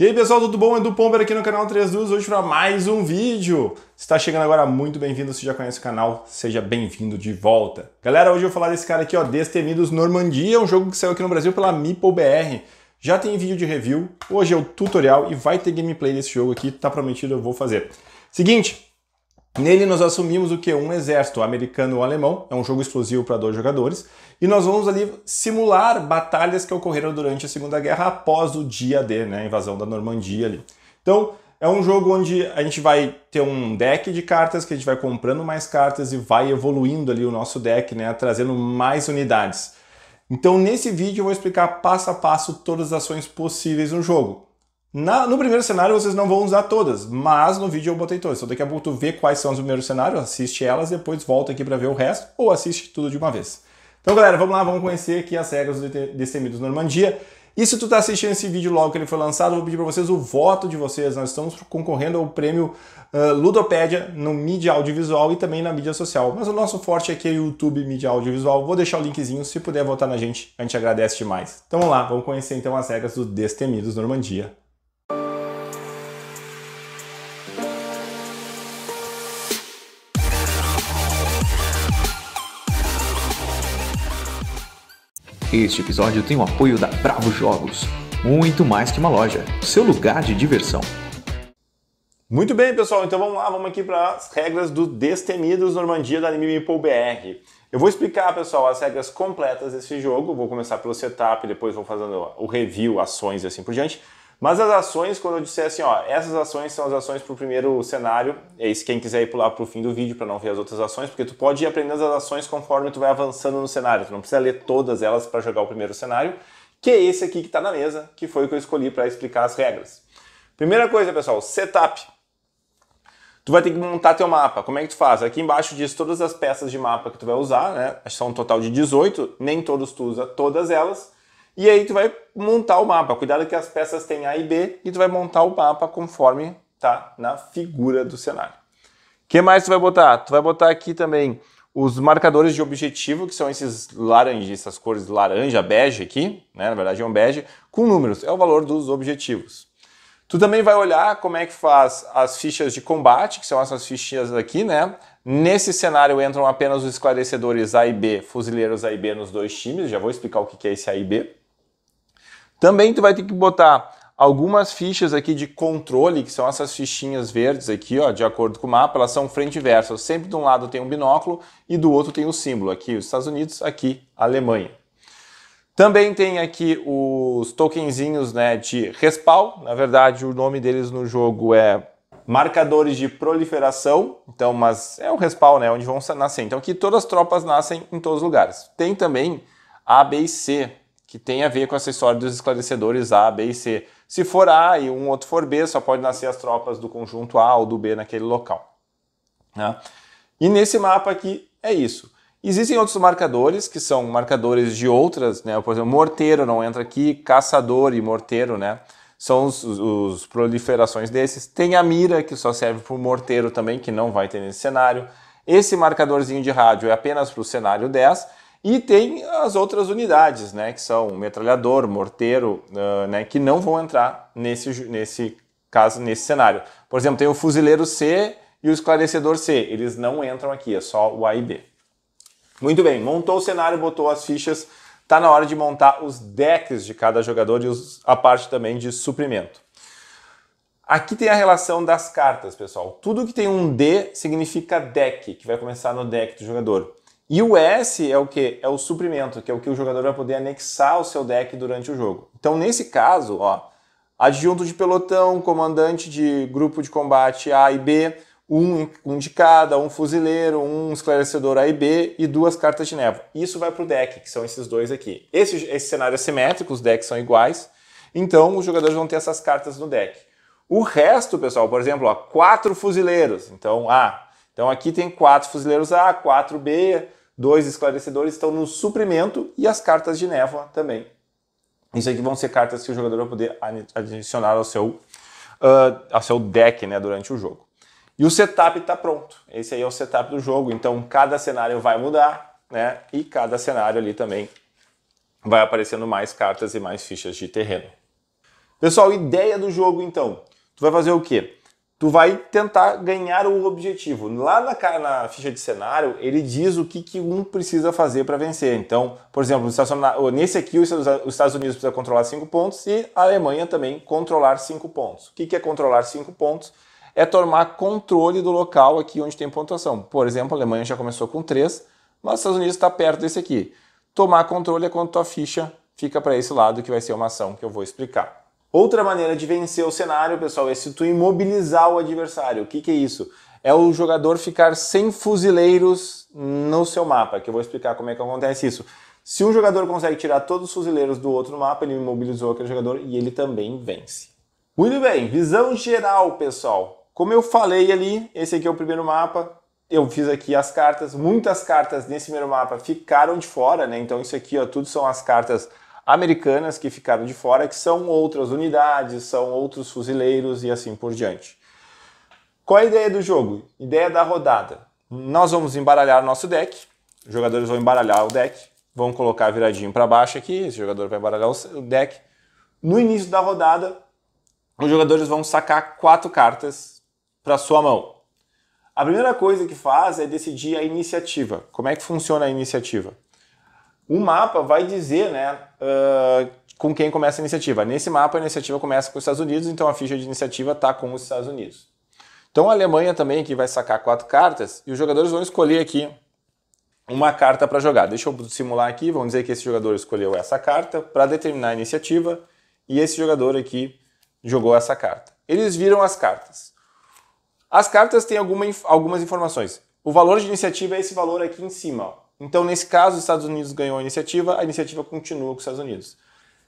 E aí pessoal, tudo bom? Edu Pomber aqui no canal 32, hoje para mais um vídeo. Se está chegando agora, muito bem-vindo. Se já conhece o canal, seja bem-vindo de volta. Galera, hoje eu vou falar desse cara aqui, ó, Destemidos Normandia, é um jogo que saiu aqui no Brasil pela MeepleBR. Já tem vídeo de review, hoje é o tutorial e vai ter gameplay desse jogo aqui, tá prometido, eu vou fazer. Seguinte, Nele nós assumimos o que? Um exército americano ou alemão, é um jogo exclusivo para dois jogadores, e nós vamos ali simular batalhas que ocorreram durante a Segunda Guerra após o dia D, né, a invasão da Normandia ali. Então, é um jogo onde a gente vai ter um deck de cartas que a gente vai comprando mais cartas e vai evoluindo ali o nosso deck, né, trazendo mais unidades. Então, nesse vídeo eu vou explicar passo a passo todas as ações possíveis no jogo. Na, no primeiro cenário vocês não vão usar todas, mas no vídeo eu botei todas. Então daqui a pouco tu vê quais são os primeiros cenários, assiste elas, depois volta aqui para ver o resto ou assiste tudo de uma vez. Então galera, vamos lá, vamos conhecer aqui as regras do Destemidos Normandia. E se tu está assistindo esse vídeo logo que ele foi lançado, eu vou pedir para vocês o voto de vocês. Nós estamos concorrendo ao prêmio uh, Ludopédia no mídia audiovisual e também na mídia social. Mas o nosso forte aqui é YouTube mídia audiovisual. Vou deixar o linkzinho, se puder votar na gente, a gente agradece demais. Então vamos lá, vamos conhecer então as regras do Destemidos Normandia Este episódio tem o apoio da Bravo Jogos, muito mais que uma loja, seu lugar de diversão. Muito bem, pessoal, então vamos lá, vamos aqui para as regras do Destemidos Normandia da Anime BR. Eu vou explicar, pessoal, as regras completas desse jogo, vou começar pelo setup, depois vou fazendo o review, ações e assim por diante. Mas as ações, quando eu disser assim, ó, essas ações são as ações para o primeiro cenário, é isso, quem quiser ir pular para o fim do vídeo para não ver as outras ações, porque tu pode ir aprendendo as ações conforme tu vai avançando no cenário, tu não precisa ler todas elas para jogar o primeiro cenário, que é esse aqui que está na mesa, que foi o que eu escolhi para explicar as regras. Primeira coisa, pessoal, setup. Tu vai ter que montar teu mapa. Como é que tu faz? Aqui embaixo diz todas as peças de mapa que tu vai usar, né? São um total de 18, nem todos tu usa todas elas. E aí tu vai montar o mapa. Cuidado que as peças têm A e B e tu vai montar o mapa conforme tá na figura do cenário. O que mais tu vai botar? Tu vai botar aqui também os marcadores de objetivo, que são esses laranja, essas cores laranja, bege aqui, né? na verdade é um bege, com números, é o valor dos objetivos. Tu também vai olhar como é que faz as fichas de combate, que são essas fichinhas aqui, né? Nesse cenário entram apenas os esclarecedores A e B, fuzileiros A e B nos dois times, já vou explicar o que é esse A e B. Também tu vai ter que botar algumas fichas aqui de controle, que são essas fichinhas verdes aqui, ó, de acordo com o mapa, elas são frente e verso. Sempre de um lado tem um binóculo e do outro tem o um símbolo. Aqui os Estados Unidos, aqui a Alemanha. Também tem aqui os tokenzinhos né, de respawn. Na verdade, o nome deles no jogo é marcadores de proliferação. Então, mas é um respawn, né, onde vão nascer. Então aqui todas as tropas nascem em todos os lugares. Tem também A, B C, que tem a ver com essa história dos esclarecedores A, B e C. Se for A e um outro for B, só pode nascer as tropas do conjunto A ou do B naquele local. Né? E nesse mapa aqui é isso. Existem outros marcadores, que são marcadores de outras, né? por exemplo, morteiro não entra aqui, caçador e morteiro, né? são os, os proliferações desses. Tem a mira, que só serve para o morteiro também, que não vai ter nesse cenário. Esse marcadorzinho de rádio é apenas para o cenário 10, e tem as outras unidades, né, que são metralhador, morteiro, uh, né, que não vão entrar nesse, nesse caso, nesse cenário. Por exemplo, tem o fuzileiro C e o esclarecedor C. Eles não entram aqui, é só o A e B. Muito bem, montou o cenário, botou as fichas, tá na hora de montar os decks de cada jogador e os, a parte também de suprimento. Aqui tem a relação das cartas, pessoal. Tudo que tem um D significa deck, que vai começar no deck do jogador. E o S é o que? É o suprimento, que é o que o jogador vai poder anexar ao seu deck durante o jogo. Então, nesse caso, ó, adjunto de pelotão, comandante de grupo de combate A e B, um, um de cada, um fuzileiro, um esclarecedor A e B e duas cartas de névoa. Isso vai para o deck, que são esses dois aqui. Esse, esse cenário é simétrico, os decks são iguais, então os jogadores vão ter essas cartas no deck. O resto, pessoal, por exemplo, ó, quatro fuzileiros. Então, A. então aqui tem quatro fuzileiros A, quatro B, Dois esclarecedores estão no suprimento e as cartas de névoa também. Isso aqui vão ser cartas que o jogador vai poder adicionar ao seu, uh, ao seu deck né, durante o jogo. E o setup está pronto. Esse aí é o setup do jogo. Então cada cenário vai mudar, né? E cada cenário ali também vai aparecendo mais cartas e mais fichas de terreno. Pessoal, ideia do jogo então. Tu vai fazer o quê? tu vai tentar ganhar o objetivo. Lá na, na, ficha de cenário, ele diz o que, que um precisa fazer para vencer. Então, por exemplo, nesse aqui, os Estados Unidos precisa controlar 5 pontos e a Alemanha também controlar 5 pontos. O que, que é controlar 5 pontos? É tomar controle do local aqui onde tem pontuação. Por exemplo, a Alemanha já começou com 3, mas os Estados Unidos está perto desse aqui. Tomar controle é quando tua ficha fica para esse lado, que vai ser uma ação que eu vou explicar. Outra maneira de vencer o cenário, pessoal, é se tu imobilizar o adversário. O que, que é isso? É o jogador ficar sem fuzileiros no seu mapa, que eu vou explicar como é que acontece isso. Se um jogador consegue tirar todos os fuzileiros do outro mapa, ele imobilizou aquele jogador e ele também vence. Muito bem, visão geral, pessoal. Como eu falei ali, esse aqui é o primeiro mapa. Eu fiz aqui as cartas. Muitas cartas nesse primeiro mapa ficaram de fora, né? Então isso aqui, ó, tudo são as cartas americanas que ficaram de fora, que são outras unidades, são outros fuzileiros e assim por diante. Qual a ideia do jogo? Ideia da rodada. Nós vamos embaralhar nosso deck, os jogadores vão embaralhar o deck, vão colocar viradinho para baixo aqui, esse jogador vai embaralhar o deck. No início da rodada, os jogadores vão sacar quatro cartas para sua mão. A primeira coisa que faz é decidir a iniciativa. Como é que funciona a iniciativa? o mapa vai dizer né, uh, com quem começa a iniciativa. Nesse mapa, a iniciativa começa com os Estados Unidos, então a ficha de iniciativa está com os Estados Unidos. Então a Alemanha também aqui vai sacar quatro cartas e os jogadores vão escolher aqui uma carta para jogar. Deixa eu simular aqui, vamos dizer que esse jogador escolheu essa carta para determinar a iniciativa e esse jogador aqui jogou essa carta. Eles viram as cartas. As cartas têm alguma, algumas informações. O valor de iniciativa é esse valor aqui em cima. Ó. Então, nesse caso, os Estados Unidos ganhou a iniciativa, a iniciativa continua com os Estados Unidos.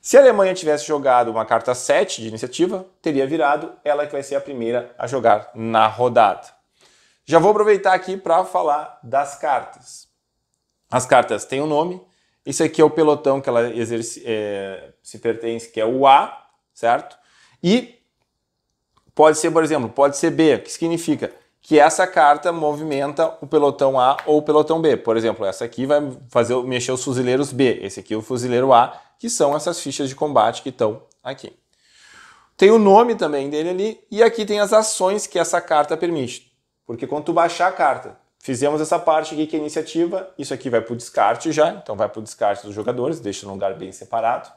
Se a Alemanha tivesse jogado uma carta 7 de iniciativa, teria virado, ela que vai ser a primeira a jogar na rodada. Já vou aproveitar aqui para falar das cartas. As cartas têm um nome, isso aqui é o pelotão que ela exerce, é, se pertence, que é o A, certo? E pode ser, por exemplo, pode ser B, que significa que essa carta movimenta o pelotão A ou o pelotão B. Por exemplo, essa aqui vai fazer mexer os fuzileiros B, esse aqui é o fuzileiro A, que são essas fichas de combate que estão aqui. Tem o nome também dele ali e aqui tem as ações que essa carta permite. Porque quando tu baixar a carta, fizemos essa parte aqui que é iniciativa, isso aqui vai para o descarte já, então vai para o descarte dos jogadores, deixa um lugar bem separado.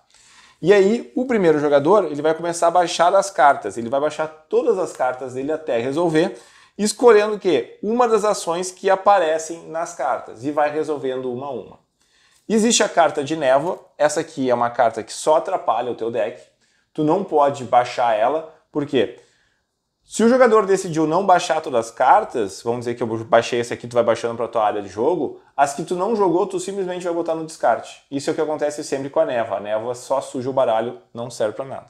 E aí, o primeiro jogador, ele vai começar a baixar as cartas. Ele vai baixar todas as cartas dele até resolver escolhendo o quê? Uma das ações que aparecem nas cartas e vai resolvendo uma a uma. Existe a carta de névoa, essa aqui é uma carta que só atrapalha o teu deck. Tu não pode baixar ela, por quê? Se o jogador decidiu não baixar todas as cartas, vamos dizer que eu baixei esse aqui, tu vai baixando para tua área de jogo, as que tu não jogou, tu simplesmente vai botar no descarte. Isso é o que acontece sempre com a névoa. A névoa só suja o baralho, não serve para nada.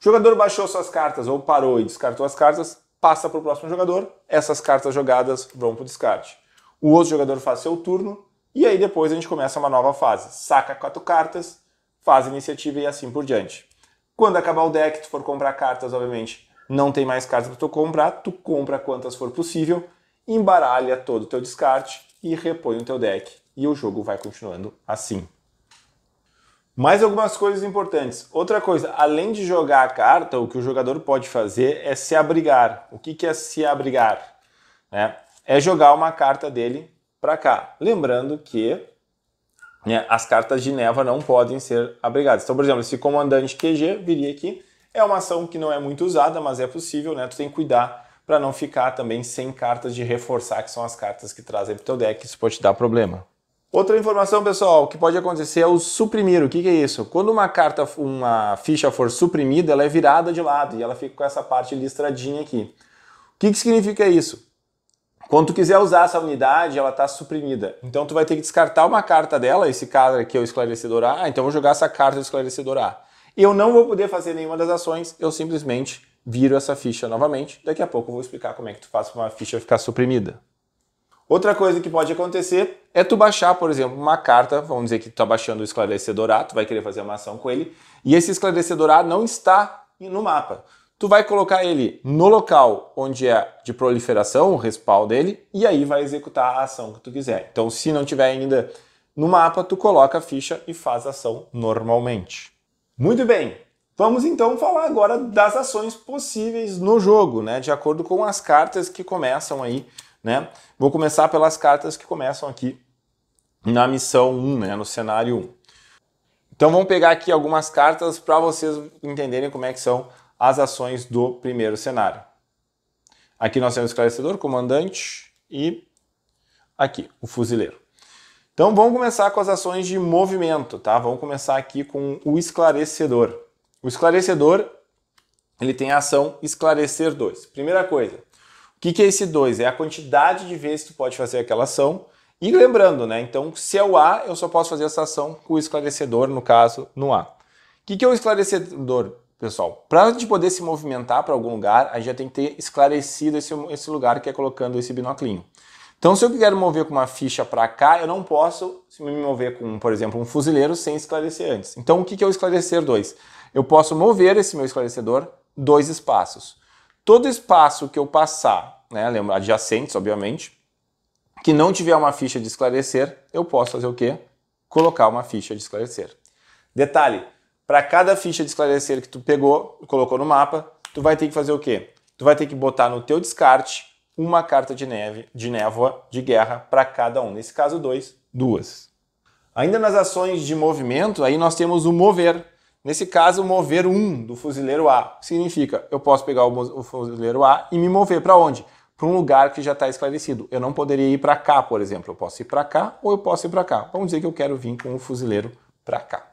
O jogador baixou suas cartas ou parou e descartou as cartas, passa para o próximo jogador, essas cartas jogadas vão para o descarte. O outro jogador faz seu turno e aí depois a gente começa uma nova fase. Saca quatro cartas, faz iniciativa e assim por diante. Quando acabar o deck, tu for comprar cartas, obviamente, não tem mais cartas para tu comprar, tu compra quantas for possível, embaralha todo o teu descarte e repõe o teu deck. E o jogo vai continuando assim. Mais algumas coisas importantes. Outra coisa, além de jogar a carta, o que o jogador pode fazer é se abrigar. O que, é se abrigar? Né? É jogar uma carta dele para cá. Lembrando que né, as cartas de neva não podem ser abrigadas. Então, por exemplo, esse comandante QG viria aqui. É uma ação que não é muito usada, mas é possível, né? Tu tem que cuidar para não ficar também sem cartas de reforçar, que são as cartas que trazem para o teu deck. Isso pode te dar problema. Outra informação, pessoal, que pode acontecer é o suprimir. O que, que, é isso? Quando uma carta, uma ficha for suprimida, ela é virada de lado e ela fica com essa parte listradinha aqui. O que, que significa isso? Quando tu quiser usar essa unidade, ela está suprimida. Então tu vai ter que descartar uma carta dela, esse cara aqui é o esclarecedor A, ah, então vou jogar essa carta do esclarecedor A. Eu não vou poder fazer nenhuma das ações, eu simplesmente viro essa ficha novamente. Daqui a pouco eu vou explicar como é que tu faz para uma ficha ficar suprimida. Outra coisa que pode acontecer é tu baixar, por exemplo, uma carta, vamos dizer que tu está baixando o esclarecedor A, tu vai querer fazer uma ação com ele, e esse esclarecedor A não está no mapa. Tu vai colocar ele no local onde é de proliferação, o respaldo dele, e aí vai executar a ação que tu quiser. Então, se não tiver ainda no mapa, tu coloca a ficha e faz a ação normalmente. Muito bem, Vamos então falar agora das ações possíveis no jogo, né? De acordo com as cartas que começam aí né? Vou começar pelas cartas que começam aqui na missão 1, né, no cenário 1. Então vamos pegar aqui algumas cartas para vocês entenderem como é que são as ações do primeiro cenário. Aqui nós temos o esclarecedor, comandante e aqui o fuzileiro. Então vamos começar com as ações de movimento, tá? Vamos começar aqui com o esclarecedor. O esclarecedor, ele tem a ação esclarecer 2. Primeira coisa, o que, que é esse 2? É a quantidade de vezes que tu pode fazer aquela ação. E lembrando, né? Então, se é o A, eu só posso fazer essa ação com o esclarecedor, no caso, no A. O que, que é o esclarecedor, pessoal? Para a gente poder se movimentar para algum lugar, a gente já tem que ter esclarecido esse, esse lugar que é colocando esse binoclinho. Então, se eu quero mover com uma ficha para cá, eu não posso me mover com, por exemplo, um fuzileiro sem esclarecer antes. Então, o que é o esclarecer 2? Eu posso mover esse meu esclarecedor dois espaços. Todo espaço que eu passar, né, lembra, adjacentes, obviamente, que não tiver uma ficha de esclarecer, eu posso fazer o quê? Colocar uma ficha de esclarecer. Detalhe, para cada ficha de esclarecer que tu pegou, colocou no mapa, tu vai ter que fazer o quê? Tu vai ter que botar no teu descarte uma carta de neve, de névoa, de guerra para cada um. Nesse caso, dois, duas. Ainda nas ações de movimento, aí nós temos o mover. Nesse caso, mover um do fuzileiro A significa eu posso pegar o fuzileiro A e me mover para onde? Para um lugar que já está esclarecido. Eu não poderia ir para cá, por exemplo. Eu posso ir para cá ou eu posso ir para cá. Vamos dizer que eu quero vir com o fuzileiro para cá.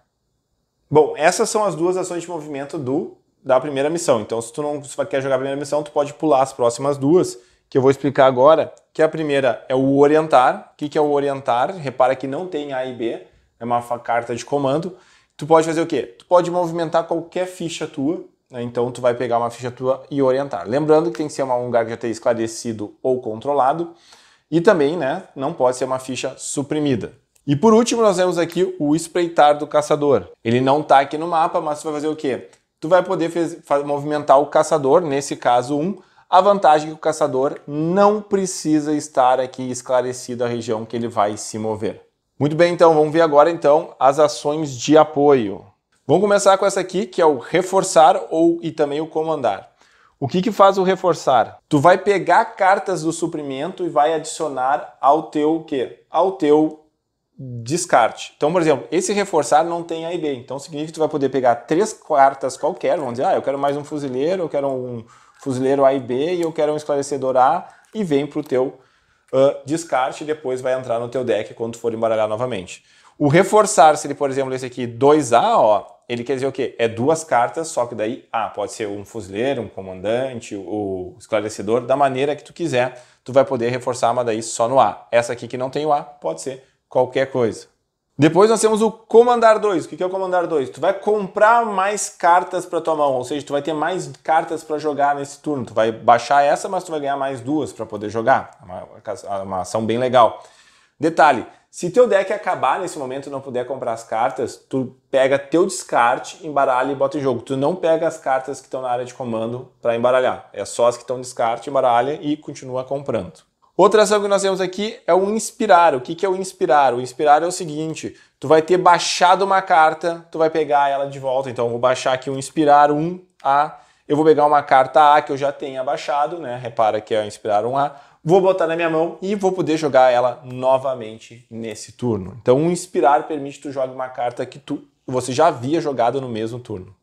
Bom, essas são as duas ações de movimento do da primeira missão. Então, se tu não se quer jogar a primeira missão, tu pode pular as próximas duas, que eu vou explicar agora, que a primeira é o orientar. O que, que é o orientar? Repara que não tem A e B, é uma carta de comando. Tu pode fazer o quê? Tu pode movimentar qualquer ficha tua, né? então tu vai pegar uma ficha tua e orientar. Lembrando que tem que ser um lugar que já tenha esclarecido ou controlado, e também né, não pode ser uma ficha suprimida. E por último, nós temos aqui o espreitar do caçador. Ele não está aqui no mapa, mas tu vai fazer o quê? Tu vai poder movimentar o caçador, nesse caso um, a vantagem é que o caçador não precisa estar aqui esclarecido a região que ele vai se mover. Muito bem, então vamos ver agora então as ações de apoio. Vamos começar com essa aqui, que é o reforçar ou e também o comandar. O que, que faz o reforçar? Tu vai pegar cartas do suprimento e vai adicionar ao teu quê? Ao teu descarte. Então, por exemplo, esse reforçar não tem A e B. Então, significa que tu vai poder pegar três cartas qualquer. Vamos dizer, ah, eu quero mais um fuzileiro, eu quero um fuzileiro A e B e eu quero um esclarecedor A e vem para o teu ah, descarte e depois vai entrar no teu deck quando for embaralhar novamente. O reforçar, se ele, por exemplo, esse aqui 2A, ó, ele quer dizer o quê? É duas cartas, só que daí ah, pode ser um fuzileiro, um comandante, o esclarecedor, da maneira que tu quiser, tu vai poder reforçar, mas daí só no A. Essa aqui que não tem o A, pode ser qualquer coisa. Depois nós temos o comandar 2. O que é o comandar 2? Tu vai comprar mais cartas para tua mão, ou seja, tu vai ter mais cartas para jogar nesse turno. Tu vai baixar essa, mas tu vai ganhar mais duas para poder jogar. É uma, é uma ação bem legal. Detalhe, se teu deck acabar nesse momento e não puder comprar as cartas, tu pega teu descarte, embaralha e bota em jogo. Tu não pega as cartas que estão na área de comando para embaralhar. É só as que estão descarte, embaralha e continua comprando. Outra ação que nós temos aqui é o inspirar. O que, que é o inspirar? O inspirar é o seguinte, tu vai ter baixado uma carta, tu vai pegar ela de volta. Então, eu vou baixar aqui o inspirar 1A, eu vou pegar uma carta A que eu já tenha baixado, né? Repara que é o inspirar 1A. Vou botar na minha mão e vou poder jogar ela novamente nesse turno. Então, um inspirar permite tu jogar uma carta que tu, você já havia jogado no mesmo turno.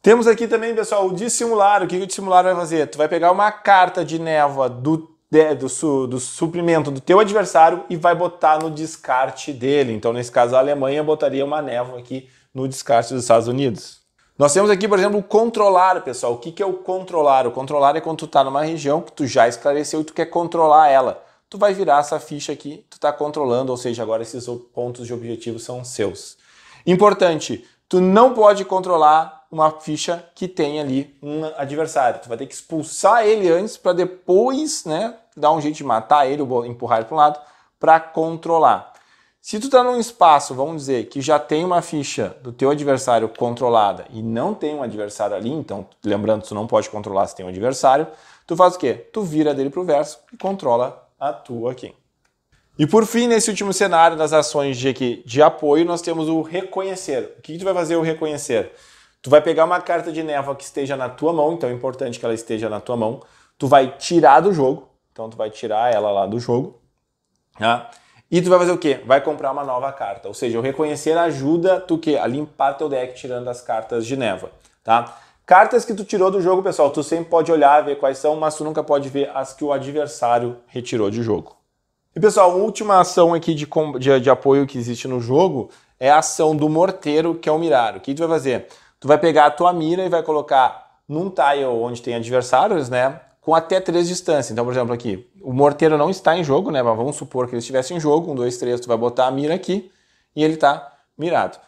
Temos aqui também, pessoal, o dissimular. O que, que o dissimular vai fazer? Tu vai pegar uma carta de névoa do do, su, do suprimento do teu adversário e vai botar no descarte dele. Então, nesse caso, a Alemanha botaria uma névoa aqui no descarte dos Estados Unidos. Nós temos aqui, por exemplo, o controlar, pessoal. O que, que é o controlar? O controlar é quando tu tá numa região que tu já esclareceu e tu quer controlar ela. Tu vai virar essa ficha aqui, tu tá controlando, ou seja, agora esses pontos de objetivo são seus. Importante, tu não pode controlar uma ficha que tem ali um adversário. Tu vai ter que expulsar ele antes para depois, né, dá um jeito de matar ele, ou empurrar ele para um lado, para controlar. Se tu está num espaço, vamos dizer, que já tem uma ficha do teu adversário controlada e não tem um adversário ali, então, lembrando, tu não pode controlar se tem um adversário, tu faz o quê? Tu vira dele pro verso e controla a tua aqui. E por fim, nesse último cenário das ações de, de apoio, nós temos o reconhecer. O que, que tu vai fazer o reconhecer? Tu vai pegar uma carta de névoa que esteja na tua mão, então é importante que ela esteja na tua mão. Tu vai tirar do jogo, então tu vai tirar ela lá do jogo, tá? E tu vai fazer o quê? Vai comprar uma nova carta. Ou seja, o reconhecer ajuda tu que a limpar teu deck tirando as cartas de neva, tá? Cartas que tu tirou do jogo, pessoal, tu sempre pode olhar, ver quais são, mas tu nunca pode ver as que o adversário retirou de jogo. E pessoal, a última ação aqui de, de, de apoio que existe no jogo é a ação do morteiro, que é o mirar. O que tu vai fazer? Tu vai pegar a tua mira e vai colocar num tile onde tem adversários, né? com até três distâncias. Então, por exemplo, aqui, o morteiro não está em jogo, né? Mas vamos supor que ele estivesse em jogo. Um, dois, três, tu vai botar a mira aqui e ele está mirado.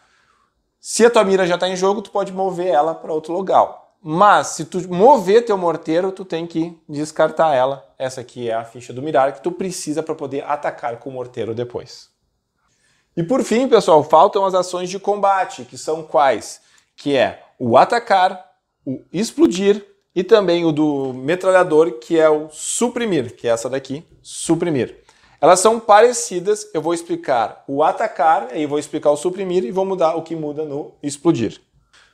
Se a tua mira já está em jogo, tu pode mover ela para outro lugar. Mas se tu mover teu morteiro, tu tem que descartar ela. Essa aqui é a ficha do mirar que tu precisa para poder atacar com o morteiro depois. E por fim, pessoal, faltam as ações de combate, que são quais? Que é o atacar, o explodir, e também o do metralhador, que é o suprimir, que é essa daqui, suprimir. Elas são parecidas, eu vou explicar o atacar, aí vou explicar o suprimir e vou mudar o que muda no explodir.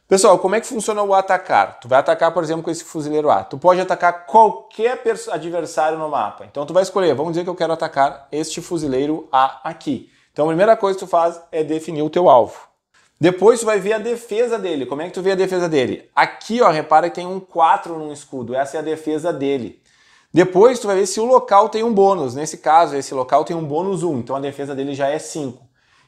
Pessoal, como é que funciona o atacar? Tu vai atacar, por exemplo, com esse fuzileiro A. Tu pode atacar qualquer adversário no mapa. Então tu vai escolher, vamos dizer que eu quero atacar este fuzileiro A aqui. Então a primeira coisa que tu faz é definir o teu alvo. Depois tu vai ver a defesa dele. Como é que tu vê a defesa dele? Aqui, ó, repara que tem um 4 no escudo. Essa é a defesa dele. Depois tu vai ver se o local tem um bônus. Nesse caso, esse local tem um bônus 1, então a defesa dele já é 5.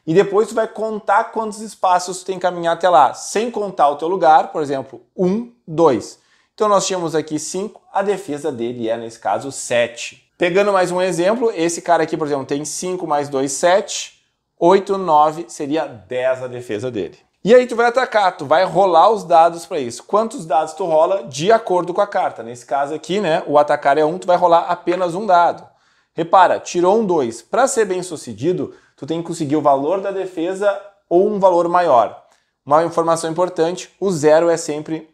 E depois tu vai contar quantos espaços tu tem que caminhar até lá, sem contar o teu lugar, por exemplo, 1, 2. Então nós tínhamos aqui 5, a defesa dele é, nesse caso, 7. Pegando mais um exemplo, esse cara aqui, por exemplo, tem 5 mais 2, 7. 8, 9 seria 10 a defesa dele. E aí tu vai atacar, tu vai rolar os dados para isso. Quantos dados tu rola de acordo com a carta? Nesse caso aqui, né, o atacar é 1, um, tu vai rolar apenas um dado. Repara, tirou um 2. Para ser bem sucedido, tu tem que conseguir o valor da defesa ou um valor maior. Uma informação importante, o zero é sempre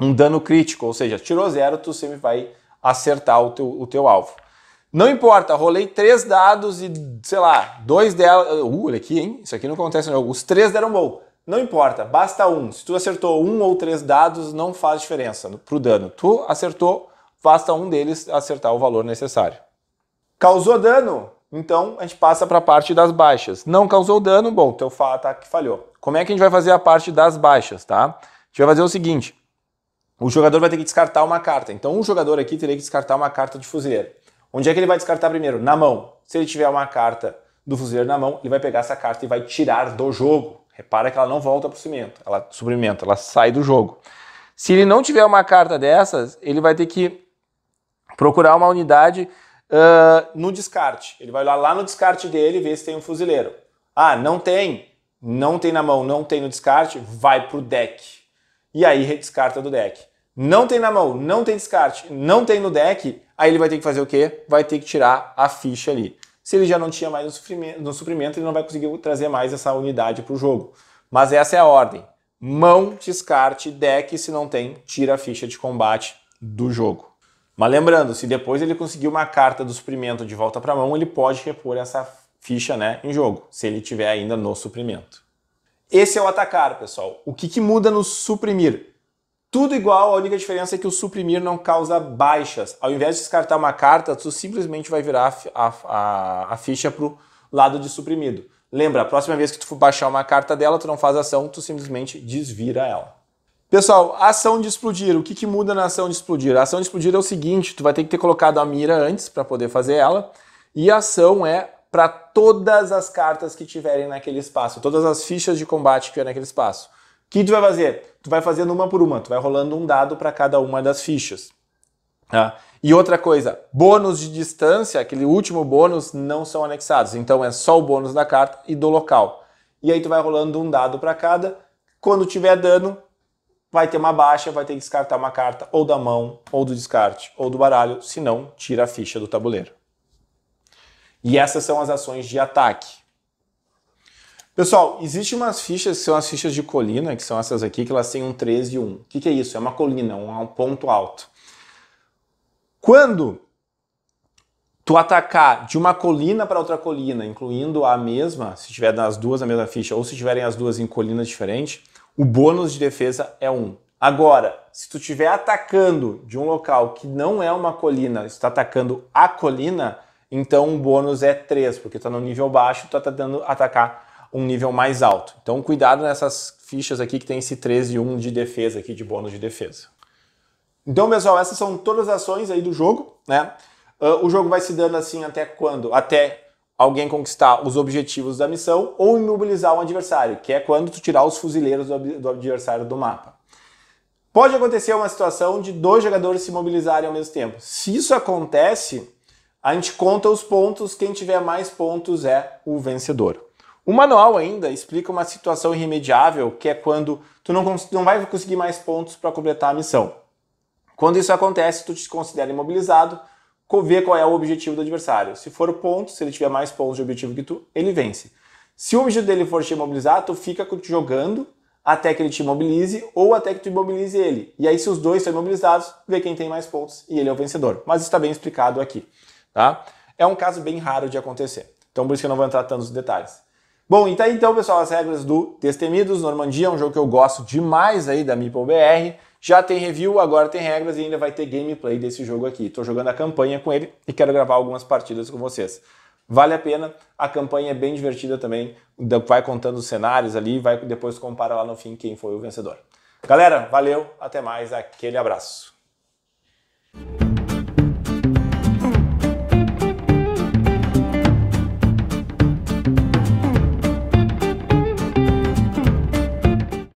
um dano crítico, ou seja, tirou zero, tu sempre vai acertar o teu, o teu alvo. Não importa, rolei três dados e, sei lá, dois delas. Uh, olha aqui, hein? Isso aqui não acontece no jogo. Os três deram bom. Não importa, basta um. Se tu acertou um ou três dados, não faz diferença pro dano. Tu acertou, basta um deles acertar o valor necessário. Causou dano? Então a gente passa para a parte das baixas. Não causou dano? Bom, teu ataque tá falhou. Como é que a gente vai fazer a parte das baixas, tá? A gente vai fazer o seguinte: o jogador vai ter que descartar uma carta. Então, um jogador aqui teria que descartar uma carta de fuzileiro. Onde é que ele vai descartar primeiro? Na mão. Se ele tiver uma carta do fuzileiro na mão, ele vai pegar essa carta e vai tirar do jogo. Repara que ela não volta para o cimento, ela suprimento, ela sai do jogo. Se ele não tiver uma carta dessas, ele vai ter que procurar uma unidade uh, no descarte. Ele vai lá, lá no descarte dele e ver se tem um fuzileiro. Ah, não tem, não tem na mão, não tem no descarte, vai pro deck. E aí redescarta do deck não tem na mão, não tem descarte, não tem no deck, aí ele vai ter que fazer o quê? Vai ter que tirar a ficha ali. Se ele já não tinha mais no suprimento, no suprimento ele não vai conseguir trazer mais essa unidade para o jogo. Mas essa é a ordem. Mão, descarte, deck, se não tem, tira a ficha de combate do jogo. Mas lembrando, se depois ele conseguir uma carta do suprimento de volta para a mão, ele pode repor essa ficha né, em jogo, se ele tiver ainda no suprimento. Esse é o atacar, pessoal. O que, que muda no suprimir? Tudo igual, a única diferença é que o suprimir não causa baixas. Ao invés de descartar uma carta, tu simplesmente vai virar a, a, a ficha para o lado de suprimido. Lembra, a próxima vez que tu for baixar uma carta dela, tu não faz ação, tu simplesmente desvira ela. Pessoal, ação de explodir. O que, que muda na ação de explodir? A ação de explodir é o seguinte, tu vai ter que ter colocado a mira antes para poder fazer ela. E a ação é para todas as cartas que tiverem naquele espaço, todas as fichas de combate que tiverem naquele espaço que tu vai fazer? Tu vai fazendo uma por uma, tu vai rolando um dado para cada uma das fichas. Tá? E outra coisa, bônus de distância, aquele último bônus, não são anexados. Então é só o bônus da carta e do local. E aí tu vai rolando um dado para cada. Quando tiver dano, vai ter uma baixa, vai ter que descartar uma carta ou da mão, ou do descarte, ou do baralho. Se não, tira a ficha do tabuleiro. E essas são as ações de ataque. Pessoal, existem umas fichas que são as fichas de colina, que são essas aqui, que elas têm um 3 e um. O que, que é isso? É uma colina, um ponto alto. Quando tu atacar de uma colina para outra colina, incluindo a mesma, se tiver nas duas a mesma ficha, ou se tiverem as duas em colinas diferentes, o bônus de defesa é 1. Agora, se tu estiver atacando de um local que não é uma colina, está atacando a colina, então o bônus é 3, porque está no nível baixo, tu está tentando atacar um nível mais alto. Então, cuidado nessas fichas aqui que tem esse 13 1 de defesa aqui, de bônus de defesa. Então, pessoal, essas são todas as ações aí do jogo, né? Uh, o jogo vai se dando assim até quando? Até alguém conquistar os objetivos da missão ou imobilizar um adversário, que é quando tu tirar os fuzileiros do adversário do mapa. Pode acontecer uma situação de dois jogadores se mobilizarem ao mesmo tempo. Se isso acontece, a gente conta os pontos, quem tiver mais pontos é o vencedor. O manual ainda explica uma situação irremediável, que é quando tu não, não vai conseguir mais pontos para completar a missão. Quando isso acontece, tu te considera imobilizado, vê qual é o objetivo do adversário. Se for pontos, se ele tiver mais pontos de objetivo que tu, ele vence. Se o objetivo dele for te imobilizar, tu fica jogando até que ele te imobilize ou até que tu imobilize ele. E aí, se os dois estão imobilizados, vê quem tem mais pontos e ele é o vencedor. Mas está bem explicado aqui. Tá? É um caso bem raro de acontecer. Então, por isso que eu não vou entrar tanto nos detalhes. Bom, então, então pessoal, as regras do Testemidos. Normandia, é um jogo que eu gosto demais aí da Meeple BR. Já tem review, agora tem regras e ainda vai ter gameplay desse jogo aqui. Estou jogando a campanha com ele e quero gravar algumas partidas com vocês. Vale a pena, a campanha é bem divertida também, vai contando os cenários ali, vai depois compara lá no fim quem foi o vencedor. Galera, valeu, até mais, aquele abraço.